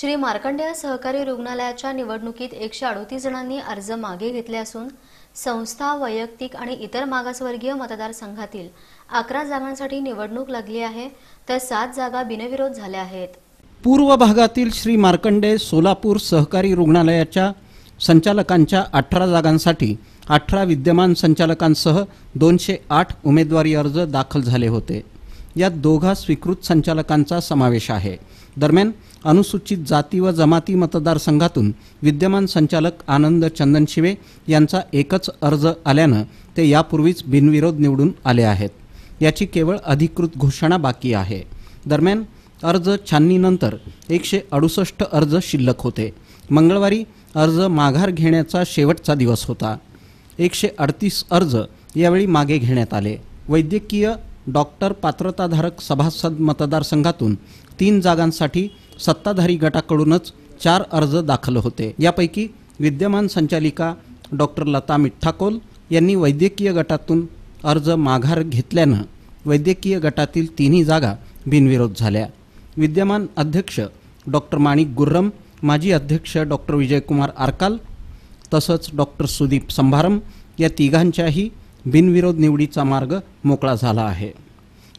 श्री मार्कंडेय सहकारी रुग्णालयाच्या निवडणुकीत एकशे अडोतीस जणांनी अर्ज मागे घेतले असून संस्था वैयक्तिक आणि इतर मागासवर्गीय मतदारसंघातील अकरा जागांसाठी निवडणूक लागली आहे तर सात जागा बिनविरोध झाल्या आहेत पूर्व भागातील श्री मार्कंडे सोलापूर सहकारी रुग्णालयाच्या संचालकांच्या अठरा जागांसाठी अठरा विद्यमान संचालकांसह दोनशे आठ उमेदवारी अर्ज दाखल झाले होते यात दोघा स्वीकृत संचालकांचा समावेश आहे दरम्यान अनुसूचित जाती व जमाती मतदारसंघातून विद्यमान संचालक आनंद चंदन शिवे यांचा एकच अर्ज आल्यानं ते यापूर्वीच बिनविरोध निवडून आले आहेत याची केवळ अधिकृत घोषणा बाकी आहे दरम्यान अर्ज छाननीनंतर एकशे अडुसष्ट अर्ज शिल्लक होते मंगळवारी अर्ज माघार घेण्याचा शेवटचा दिवस होता एकशे अडतीस अर्ज यावेळी मागे घेण्यात आले वैद्यकीय डॉक्टर पात्रताधारक सभासद मतदारसंघातून तीन जागांसाठी सत्ताधारी गटाकडूनच चार अर्ज दाखल होते यापैकी विद्यमान संचालिका डॉक्टर लता मिठ्ठाकोल यांनी वैद्यकीय गटातून अर्ज माघार घेतल्यानं वैद्यकीय गटातील तिन्ही जागा बिनविरोध झाल्या विद्यमान अध्यक्ष डॉक्टर माणिक गुर्रम माजी अध्यक्ष डॉक्टर विजयकुमार आरकाल तसंच डॉक्टर सुदीप संभारम या तिघांच्याही बिनविरोध निवडीचा मार्ग मोकळा झाला आहे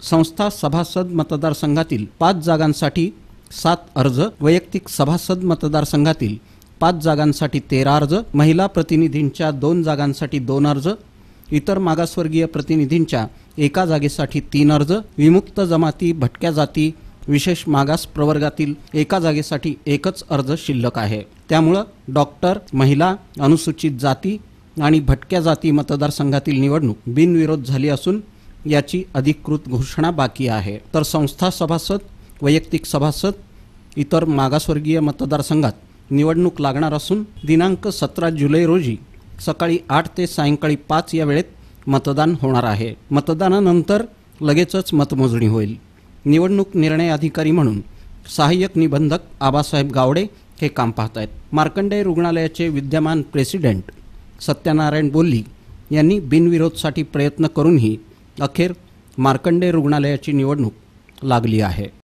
संस्था सभासद मतदारसंघातील पाच जागांसाठी सात अर्ज वैयक्तिक सभासद मतदारसंघातील पाच जागांसाठी तेरा अर्ज महिला प्रतिनिधींच्या दोन जागांसाठी दोन अर्ज इतर मागासवर्गीय प्रतिनिधींच्या एका जागेसाठी तीन अर्ज विमुक्त जमाती भटक्या जाती विशेष मागास प्रवर्गातील एका जागेसाठी एकच अर्ज शिल्लक आहे त्यामुळं डॉक्टर महिला अनुसूचित जाती आणि भटक्या जाती मतदारसंघातील निवडणूक बिनविरोध झाली असून याची अधिकृत घोषणा बाकी आहे तर संस्था सभासद वैयक्तिक सभासद इतर मागासवर्गीय मतदारसंघात निवडणूक लागणार असून दिनांक सतरा जुलै रोजी सकाळी आठ ते सायंकाळी पाच या वेळेत मतदान होणार आहे मतदानानंतर लगेचच मतमोजणी होईल निवडणूक निर्णय अधिकारी म्हणून सहाय्यक निबंधक आबासाहेब गावडे हे काम पाहत आहेत मार्कंडे रुग्णालयाचे विद्यमान प्रेसिडेंट सत्यनारायण बोल्ली यांनी बिनविरोधसाठी प्रयत्न करूनही अखेर मार्कंडे रुग्णालयाची निवडणूक लागली आहे